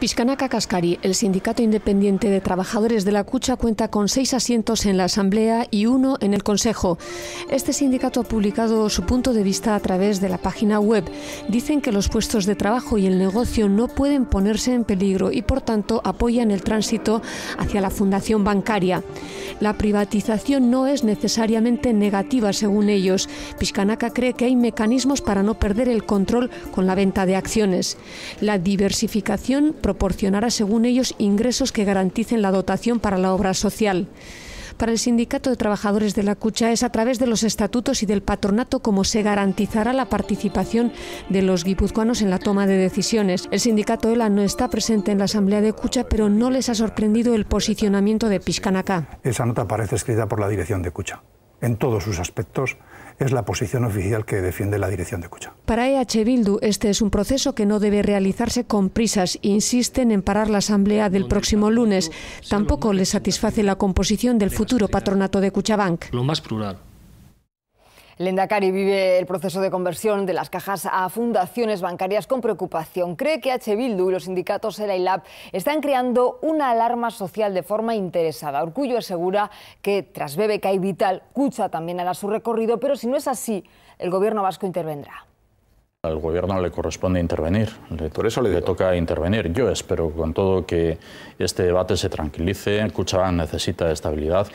Piscanaca Cascari, el sindicato independiente de trabajadores de la Cucha, cuenta con seis asientos en la Asamblea y uno en el Consejo. Este sindicato ha publicado su punto de vista a través de la página web. Dicen que los puestos de trabajo y el negocio no pueden ponerse en peligro y, por tanto, apoyan el tránsito hacia la fundación bancaria. La privatización no es necesariamente negativa, según ellos. Piscanaca cree que hay mecanismos para no perder el control con la venta de acciones. La diversificación proporcionará, según ellos, ingresos que garanticen la dotación para la obra social. Para el Sindicato de Trabajadores de la Cucha es a través de los estatutos y del patronato como se garantizará la participación de los guipuzcoanos en la toma de decisiones. El sindicato ELA no está presente en la Asamblea de Cucha, pero no les ha sorprendido el posicionamiento de Piscanaca. Esa nota parece escrita por la dirección de Cucha en todos sus aspectos es la posición oficial que defiende la dirección de Cucha. Para EH Bildu, este es un proceso que no debe realizarse con prisas. Insisten en parar la asamblea del próximo lunes. Tampoco les satisface la composición del futuro patronato de Cuchabank. Lo más plural Lendakari vive el proceso de conversión de las cajas a fundaciones bancarias con preocupación. Cree que H. Bildu y los sindicatos ELA y están creando una alarma social de forma interesada. Orcullo asegura que tras BBK y Vital, Cucha también hará su recorrido, pero si no es así, el gobierno vasco intervendrá. Al gobierno le corresponde intervenir, por eso le, toca intervenir. Yo espero con todo que este debate se tranquilice, Cucha necesita estabilidad,